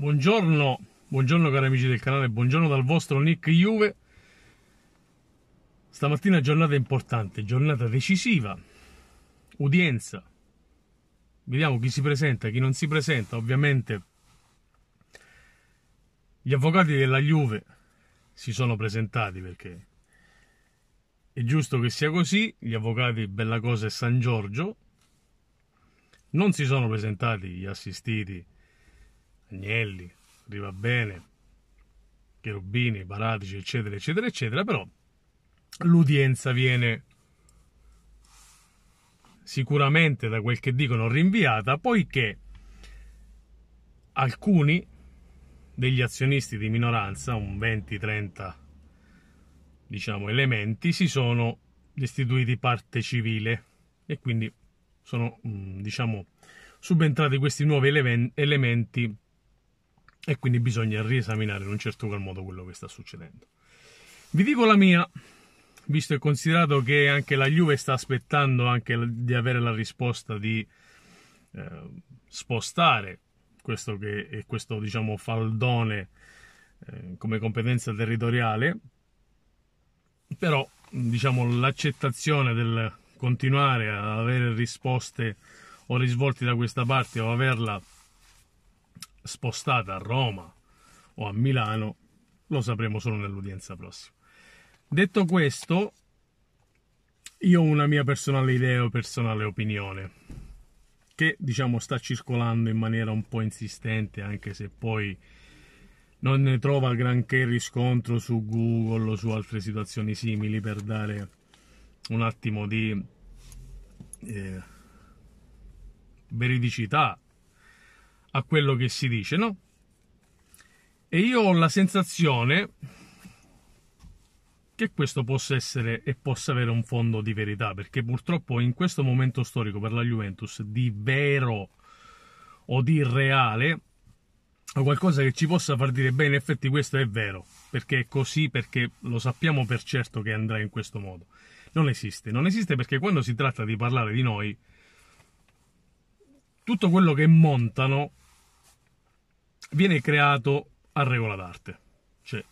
Buongiorno, buongiorno cari amici del canale, buongiorno dal vostro Nick Juve. Stamattina giornata importante, giornata decisiva, udienza. Vediamo chi si presenta, chi non si presenta. Ovviamente gli avvocati della Juve si sono presentati perché è giusto che sia così. Gli avvocati Bella Cosa e San Giorgio non si sono presentati gli assistiti Agnelli, arriva bene, Cherubini, Baratici, eccetera, eccetera, eccetera, però l'udienza viene sicuramente da quel che dicono rinviata, poiché alcuni degli azionisti di minoranza, un 20-30 diciamo elementi, si sono destituiti parte civile e quindi sono mm, diciamo subentrati questi nuovi elementi e quindi bisogna riesaminare in un certo qual modo quello che sta succedendo. Vi dico la mia, visto e considerato che anche la Juve sta aspettando anche di avere la risposta di eh, spostare questo, che, è questo diciamo, faldone eh, come competenza territoriale, però diciamo, l'accettazione del continuare a avere risposte o risvolti da questa parte o averla spostata a Roma o a Milano lo sapremo solo nell'udienza prossima. Detto questo, io ho una mia personale idea o personale opinione che diciamo sta circolando in maniera un po' insistente anche se poi non ne trova granché riscontro su Google o su altre situazioni simili per dare un attimo di eh, veridicità a quello che si dice, no? E io ho la sensazione che questo possa essere e possa avere un fondo di verità, perché purtroppo in questo momento storico per la Juventus di vero o di reale o qualcosa che ci possa far dire beh in effetti questo è vero perché è così perché lo sappiamo per certo che andrà in questo modo non esiste non esiste perché quando si tratta di parlare di noi tutto quello che montano viene creato a regola d'arte. Cioè,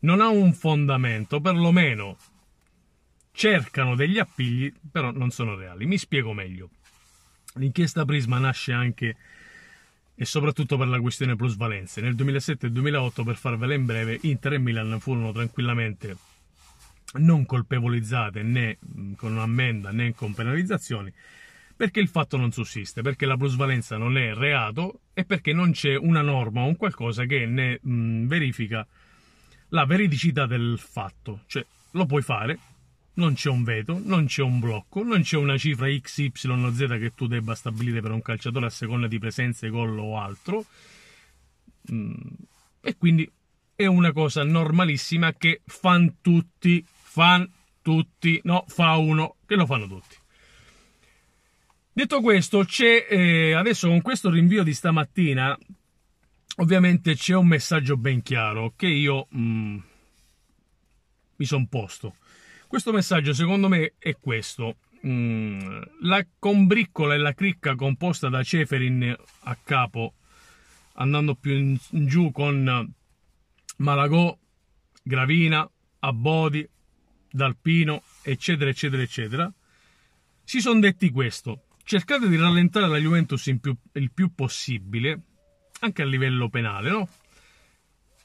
non ha un fondamento, perlomeno cercano degli appigli, però non sono reali. Mi spiego meglio. L'inchiesta Prisma nasce anche e soprattutto per la questione plusvalenze. Nel 2007-2008, per farvela in breve, Inter e Milan furono tranquillamente non colpevolizzate né con un'ammenda né con penalizzazioni, perché il fatto non sussiste, perché la plusvalenza non è reato e perché non c'è una norma o un qualcosa che ne mh, mm, verifica la veridicità del fatto. Cioè, lo puoi fare, non c'è un veto, non c'è un blocco, non c'è una cifra x, y o z che tu debba stabilire per un calciatore a seconda di presenze, gol o altro. Mm, e quindi è una cosa normalissima che fan tutti, fan tutti, no, fa uno, che lo fanno tutti. Detto questo, c'è eh, adesso con questo rinvio di stamattina, ovviamente c'è un messaggio ben chiaro che io mm, mi sono posto. Questo messaggio secondo me è questo. Mm, la combriccola e la cricca composta da Ceferin a capo, andando più in, in giù con Malagò, Gravina, Abodi, D'Alpino, eccetera, eccetera, eccetera, si sono detti questo cercate di rallentare la Juventus più, il più possibile, anche a livello penale, no?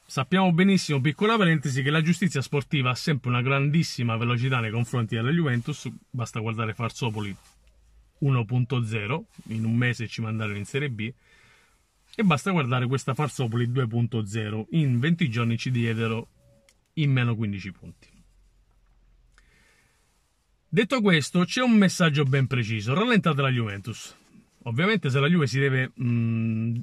Sappiamo benissimo, piccola parentesi, che la giustizia sportiva ha sempre una grandissima velocità nei confronti della Juventus, basta guardare Farsopoli 1.0, in un mese ci mandarono in Serie B, e basta guardare questa Farsopoli 2.0, in 20 giorni ci diedero in meno 15 punti. Detto questo, c'è un messaggio ben preciso: rallentate la Juventus. Ovviamente, se la Juve si deve mh, mm,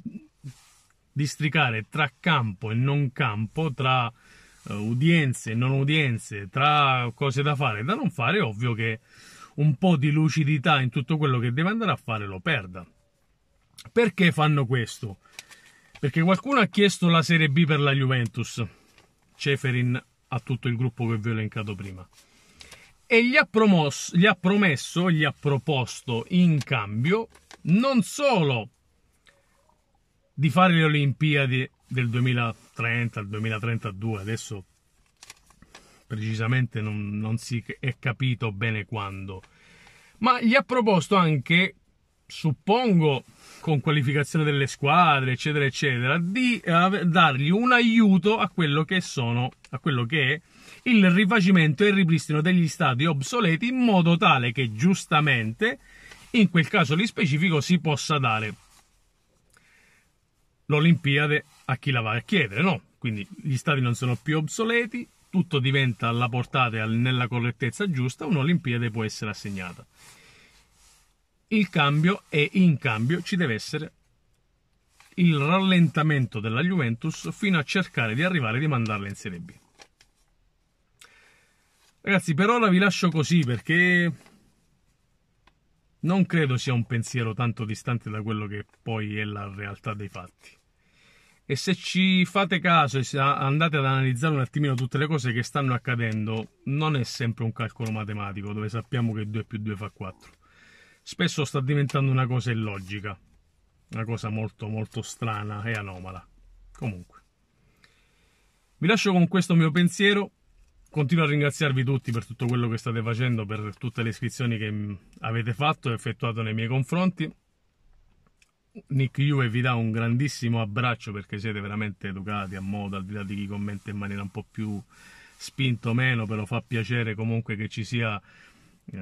districare tra campo e non campo, tra uh, udienze e non udienze, tra cose da fare e da non fare, è ovvio che un po' di lucidità in tutto quello che deve andare a fare lo perda. Perché fanno questo? Perché qualcuno ha chiesto la Serie B per la Juventus. Ceferin a tutto il gruppo che vi ho elencato prima e gli ha, promosso, gli ha promesso, gli ha proposto in cambio non solo di fare le Olimpiadi del 2030 al 2032, adesso precisamente non, non si è capito bene quando, ma gli ha proposto anche suppongo con qualificazione delle squadre, eccetera, eccetera, di eh, dargli un aiuto a quello che sono, a quello che è il rifacimento e il ripristino degli stati obsoleti in modo tale che giustamente in quel caso lì specifico si possa dare l'Olimpiade a chi la va a chiedere, no? Quindi gli stati non sono più obsoleti, tutto diventa alla portata e nella correttezza giusta, un'Olimpiade può essere assegnata il cambio e in cambio ci deve essere il rallentamento della Juventus fino a cercare di arrivare e di mandarla in Serie B. Ragazzi, per ora vi lascio così perché non credo sia un pensiero tanto distante da quello che poi è la realtà dei fatti. E se ci fate caso e andate ad analizzare un attimino tutte le cose che stanno accadendo, non è sempre un calcolo matematico dove sappiamo che 2 più 2 fa 4 spesso sta diventando una cosa illogica, una cosa molto molto strana e anomala. Comunque, vi lascio con questo mio pensiero. Continuo a ringraziarvi tutti per tutto quello che state facendo, per tutte le iscrizioni che mm, avete fatto e effettuato nei miei confronti. Nick Juve vi dà un grandissimo abbraccio perché siete veramente educati a modo, al di là di chi commenta in maniera un po' più spinto o meno, però fa piacere comunque che ci sia eh,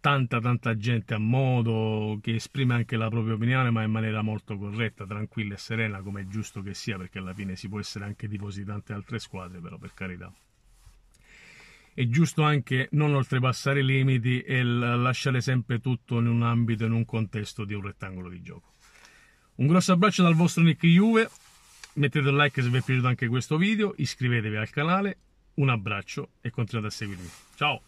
tanta tanta gente a modo che esprime anche la propria opinione ma in maniera molto corretta, tranquilla e serena come è giusto che sia perché alla fine si può essere anche tifosi di tante altre squadre però per carità è giusto anche non oltrepassare i limiti e lasciare sempre tutto in un ambito, in un contesto di un rettangolo di gioco. Un grosso abbraccio dal vostro Nick Juve, mettete un like se vi è piaciuto anche questo video, iscrivetevi al canale, un abbraccio e continuate a seguirmi. Ciao!